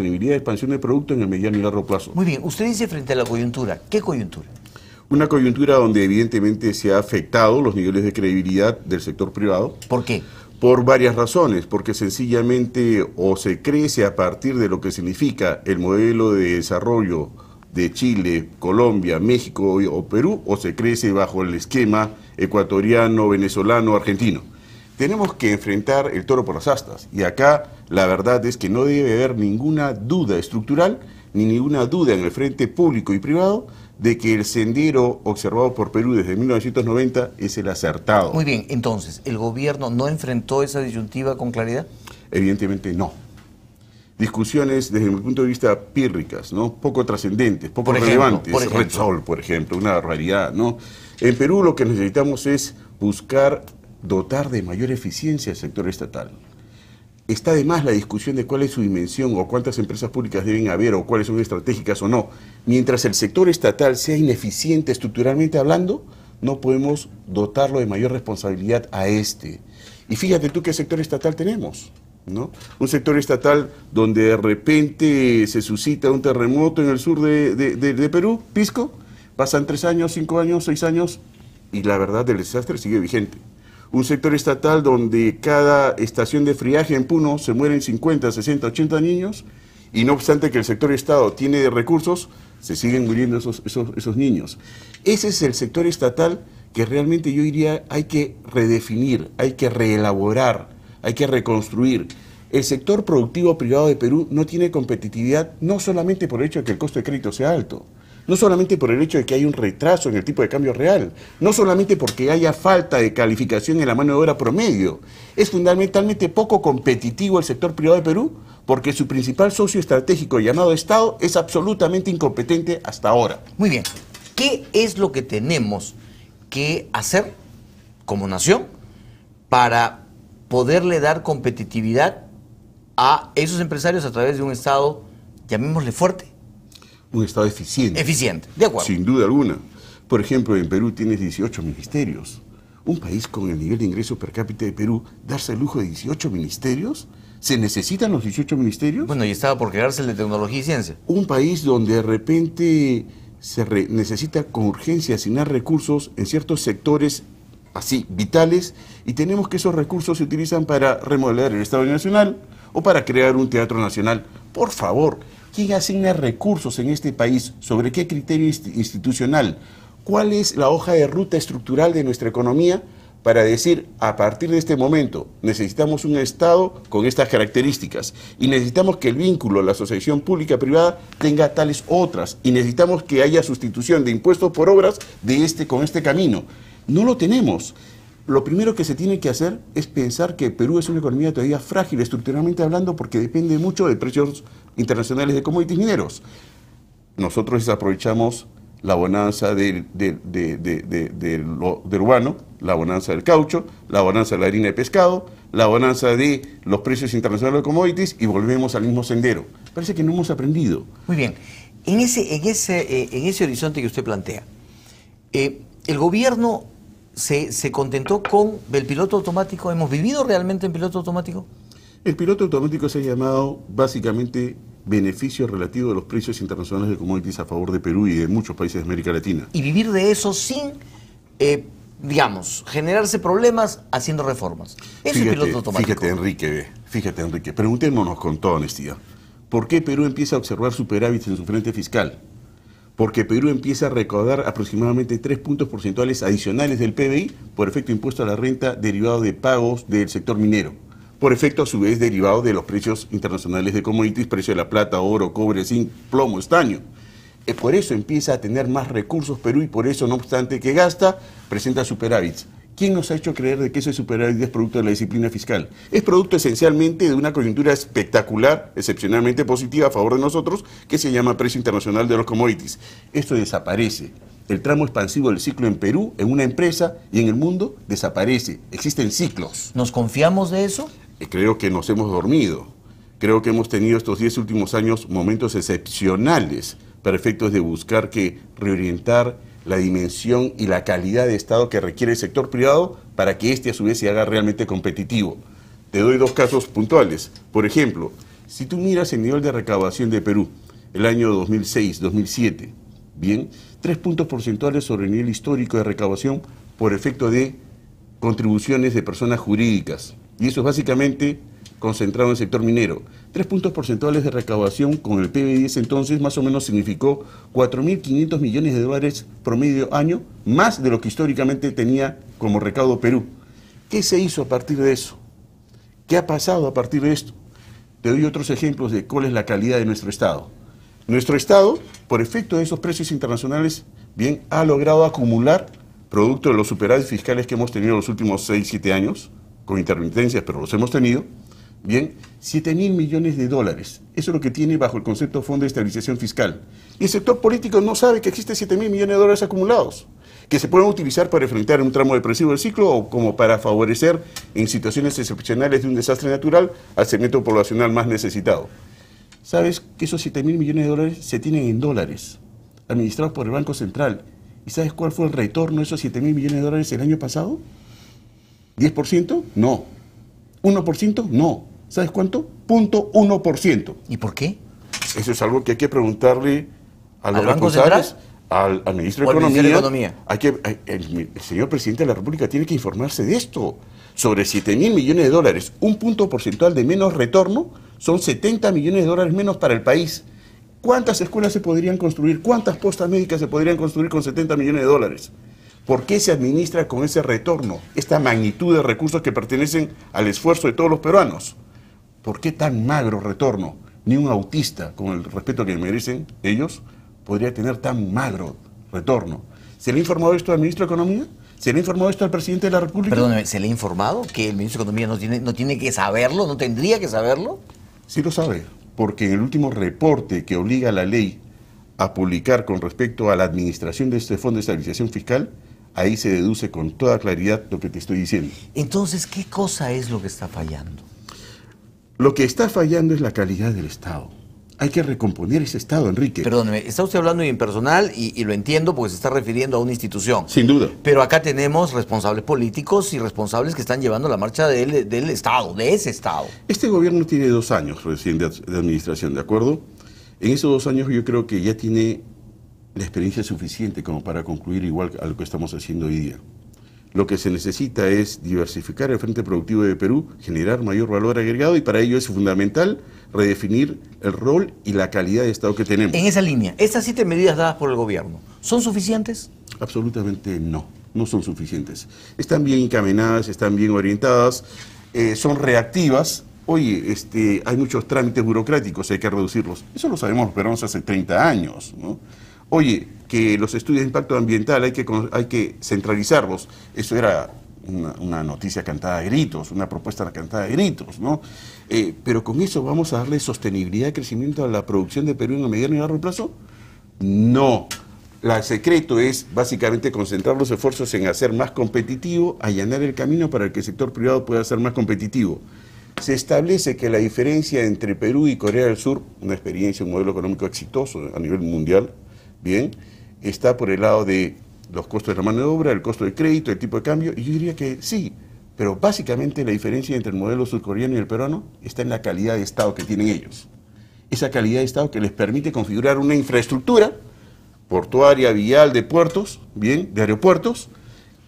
disponibilidad de expansión de producto en el mediano y largo plazo. Muy bien, usted dice frente a la coyuntura, ¿qué coyuntura? Una coyuntura donde evidentemente se ha afectado los niveles de credibilidad del sector privado. ¿Por qué? Por varias razones, porque sencillamente o se crece a partir de lo que significa el modelo de desarrollo de Chile, Colombia, México o Perú, o se crece bajo el esquema ecuatoriano, venezolano, argentino tenemos que enfrentar el toro por las astas. Y acá la verdad es que no debe haber ninguna duda estructural ni ninguna duda en el frente público y privado de que el sendero observado por Perú desde 1990 es el acertado. Muy bien, entonces, ¿el gobierno no enfrentó esa disyuntiva con claridad? Evidentemente no. Discusiones desde mi punto de vista pírricas, ¿no? Poco trascendentes, poco relevantes. Sol, por ejemplo, una realidad, ¿no? En Perú lo que necesitamos es buscar dotar de mayor eficiencia al sector estatal. Está además la discusión de cuál es su dimensión o cuántas empresas públicas deben haber o cuáles son estratégicas o no. Mientras el sector estatal sea ineficiente estructuralmente hablando, no podemos dotarlo de mayor responsabilidad a este. Y fíjate tú qué sector estatal tenemos. ¿No? Un sector estatal donde de repente se suscita un terremoto en el sur de, Perú, Pisco, pasan tres años, cinco años, seis años, y la verdad del desastre sigue vigente un sector estatal donde cada estación de friaje en Puno se mueren 50, 60, 80 niños y no obstante que el sector Estado tiene recursos, se siguen muriendo esos, esos niños. Ese es el sector estatal que realmente yo diría hay que redefinir, hay que reelaborar, hay que reconstruir. El sector productivo privado de Perú no tiene competitividad no solamente por el hecho de que el costo de crédito sea alto, no solamente por el hecho de que hay un retraso en el tipo de cambio real, no solamente porque haya falta de calificación en la mano de obra promedio, es fundamentalmente poco competitivo el sector privado de Perú porque su principal socio estratégico llamado Estado es absolutamente incompetente hasta ahora. Muy bien, ¿qué es lo que tenemos que hacer como nación para poderle dar competitividad a esos empresarios a través de un Estado, llamémosle fuerte? un Estado eficiente. Eficiente, de acuerdo. Sin duda alguna. Por ejemplo, en Perú tienes 18 ministerios. Un país con el nivel de ingreso per cápita de Perú, darse el lujo de 18 ministerios, ¿se necesitan los 18 ministerios? Bueno, y estaba por crearse el de tecnología y ciencia. Un país donde de repente se necesita con urgencia asignar recursos en ciertos sectores así vitales y tenemos que esos recursos se utilizan para remodelar el Estado Nacional o para crear un teatro nacional. Por favor, ¿Quién asigna recursos en este país? ¿Sobre qué criterio institucional? ¿Cuál es la hoja de ruta estructural de nuestra economía? para decir a partir de este momento necesitamos un Estado con estas características y necesitamos que el vínculo, la asociación pública-privada tenga tales otras y necesitamos que haya sustitución de impuestos por obras de este, con este camino. No lo tenemos lo primero que se tiene que hacer es pensar que Perú es una economía todavía frágil estructuralmente hablando porque depende mucho de precios internacionales de commodities mineros. Nosotros aprovechamos la bonanza del, urbano, la bonanza del caucho, la bonanza de la harina de pescado, la bonanza de los precios internacionales de commodities y volvemos al mismo sendero. Parece que no hemos aprendido. Muy bien. En ese, eh, horizonte que usted plantea, eh, el gobierno se, contentó con el piloto automático. ¿Hemos vivido realmente en piloto automático? El piloto automático se ha llamado básicamente beneficio relativo de los precios internacionales de commodities a favor de Perú y de muchos países de América Latina. Y vivir de eso sin, eh, digamos, generarse problemas haciendo reformas. fíjate, piloto automático. Fíjate, Enrique, fíjate, Enrique, preguntémonos con toda honestidad, ¿por qué Perú empieza a observar superávit en su frente fiscal? porque Perú empieza a recaudar aproximadamente 3 puntos porcentuales adicionales del PBI por efecto impuesto a la renta derivado de pagos del sector minero, por efecto a su vez derivado de los precios internacionales de commodities, precio de la plata, oro, cobre, zinc, plomo, estaño. Por eso empieza a tener más recursos Perú y por eso, no obstante que gasta, presenta superávits. ¿Quién nos ha hecho creer de que ese superávit es producto de la disciplina fiscal? Es producto esencialmente de una coyuntura espectacular, excepcionalmente positiva a favor de nosotros, que se llama precio internacional de los commodities. Esto desaparece. El tramo expansivo del ciclo en Perú, en una empresa y en el mundo desaparece. Existen ciclos. ¿Nos confiamos de eso? Eh, creo que nos hemos dormido. Creo que hemos tenido estos 10 últimos años momentos excepcionales perfectos de buscar que reorientar la dimensión y la calidad de Estado que requiere el sector privado para que éste a su vez se haga realmente competitivo. Te doy dos casos puntuales. Por ejemplo, si tú miras el nivel de recaudación de Perú, el año 2006-2007, bien, tres puntos porcentuales sobre el nivel histórico de recaudación por efecto de contribuciones de personas jurídicas. Y eso es básicamente concentrado en el sector minero. Tres puntos porcentuales de recaudación con el PBI 10 entonces más o menos significó 4.500 millones de dólares promedio año, más de lo que históricamente tenía como recaudo Perú. ¿Qué se hizo a partir de eso? ¿Qué ha pasado a partir de esto? Te doy otros ejemplos de cuál es la calidad de nuestro Estado. Nuestro Estado, por efecto de esos precios internacionales, bien, ha logrado acumular, producto de los superávit fiscales que hemos tenido los últimos 6, 7 años, con intermitencias, pero los hemos tenido, bien, 7 mil millones de dólares. Eso es lo que tiene bajo el concepto Fondo de Estabilización Fiscal. Y el sector político no sabe que existen 7 mil millones de dólares acumulados, que se pueden utilizar para enfrentar un tramo depresivo del ciclo o como para favorecer en situaciones excepcionales de un desastre natural al segmento poblacional más necesitado. ¿Sabes que esos 7 mil millones de dólares se tienen en dólares, administrados por el Banco Central? ¿Y sabes cuál fue el retorno de esos 7 mil millones de dólares el año pasado? ¿10%? No. ¿1%? No. ¿Sabes cuánto? Punto 1%. ¿Y por qué? Eso es algo que hay que preguntarle a los ¿Al responsables. Al, ministro de Economía. Eh, el, el, señor presidente de la República tiene que informarse de esto. Sobre 7 mil millones de dólares, un punto porcentual de menos retorno, son 70 millones de dólares menos para el país. ¿Cuántas escuelas se podrían construir? ¿Cuántas postas médicas se podrían construir con 70 millones de dólares? ¿Por qué se administra con ese retorno, esta magnitud de recursos que pertenecen al esfuerzo de todos los peruanos? ¿Por qué tan magro retorno? Ni un autista, con el respeto que merecen ellos, podría tener tan magro retorno. ¿Se le ha informado esto al ministro de Economía? ¿Se le ha informado esto al presidente de la República? Perdóneme, ¿se le ha informado que el ministro de Economía no tiene, no tiene que saberlo? ¿No tendría que saberlo? Sí lo sabe, porque en el último reporte que obliga a la ley a publicar con respecto a la administración de este Fondo de Estabilización Fiscal, ahí se deduce con toda claridad lo que te estoy diciendo. Entonces, ¿qué cosa es lo que está fallando? Lo que está fallando es la calidad del Estado. Hay que recomponer ese Estado, Enrique. Perdóneme, está usted hablando de impersonal y, lo entiendo porque se está refiriendo a una institución. Sin duda. Pero acá tenemos responsables políticos y responsables que están llevando la marcha del, Estado, de ese Estado. Este gobierno tiene dos años recién de administración, ¿de acuerdo? En esos dos años yo creo que ya tiene la experiencia suficiente como para concluir igual a lo que estamos haciendo hoy día. Lo que se necesita es diversificar el frente productivo de Perú, generar mayor valor agregado y para ello es fundamental redefinir el rol y la calidad de Estado que tenemos. En esa línea, estas siete medidas dadas por el gobierno, ¿son suficientes? Absolutamente no, no son suficientes. Están bien encaminadas, están bien orientadas, eh, son reactivas. Oye, este, hay muchos trámites burocráticos, hay que reducirlos. Eso lo sabemos los peruanos hace 30 años, ¿no? oye, que los estudios de impacto ambiental hay que, centralizarlos. Eso era una, noticia cantada de gritos, una propuesta cantada de gritos, ¿no? Eh, pero con eso vamos a darle sostenibilidad, y crecimiento a la producción de Perú en el mediano y largo plazo. No. El secreto es básicamente concentrar los esfuerzos en hacer más competitivo, allanar el camino para que el sector privado pueda ser más competitivo. Se establece que la diferencia entre Perú y Corea del Sur, una experiencia, un modelo económico exitoso a nivel mundial, bien, está por el lado de los costos de la mano de obra, el costo de crédito, el tipo de cambio, y yo diría que sí, pero básicamente la diferencia entre el modelo surcoreano y el peruano está en la calidad de Estado que tienen ellos. Esa calidad de Estado que les permite configurar una infraestructura portuaria, vial, de puertos, bien, de aeropuertos,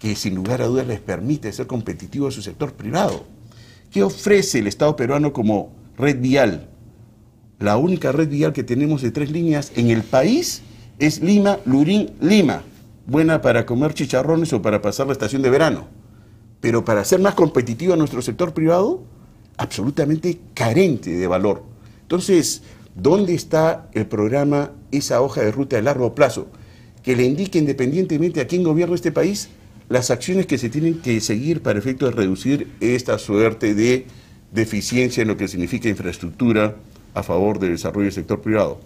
que sin lugar a dudas les permite ser competitivos en su sector privado. ¿Qué ofrece el Estado peruano como red vial? La única red vial que tenemos de tres líneas en el país es Lima, Lurín, Lima. Buena para comer chicharrones o para pasar la estación de verano. Pero para ser más competitivo a nuestro sector privado, absolutamente carente de valor. Entonces, ¿dónde está el programa, esa hoja de ruta de largo plazo? Que le indique independientemente a quién gobierna este país las acciones que se tienen que seguir para efecto de reducir esta suerte de deficiencia en lo que significa infraestructura a favor del desarrollo del sector privado.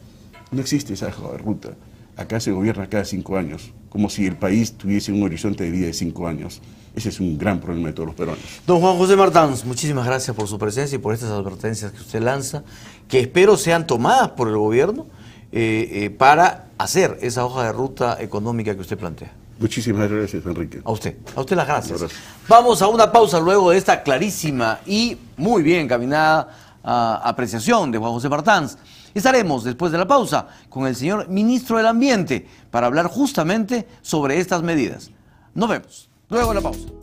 No existe esa hoja de ruta. Acá se gobierna cada cinco años, como si el país tuviese un horizonte de vida de cinco años. Ese es un gran problema de todos los peruanos. Don Juan José Martans, muchísimas gracias por su presencia y por estas advertencias que usted lanza, que espero sean tomadas por el gobierno eh, eh, para hacer esa hoja de ruta económica que usted plantea. Muchísimas gracias, Enrique. A usted, a usted las gracias. Vamos a una pausa luego de esta clarísima y muy bien caminada ah, apreciación de Juan José Martans. Estaremos después de la pausa con el señor ministro del Ambiente para hablar justamente sobre estas medidas. Nos vemos. Luego la pausa.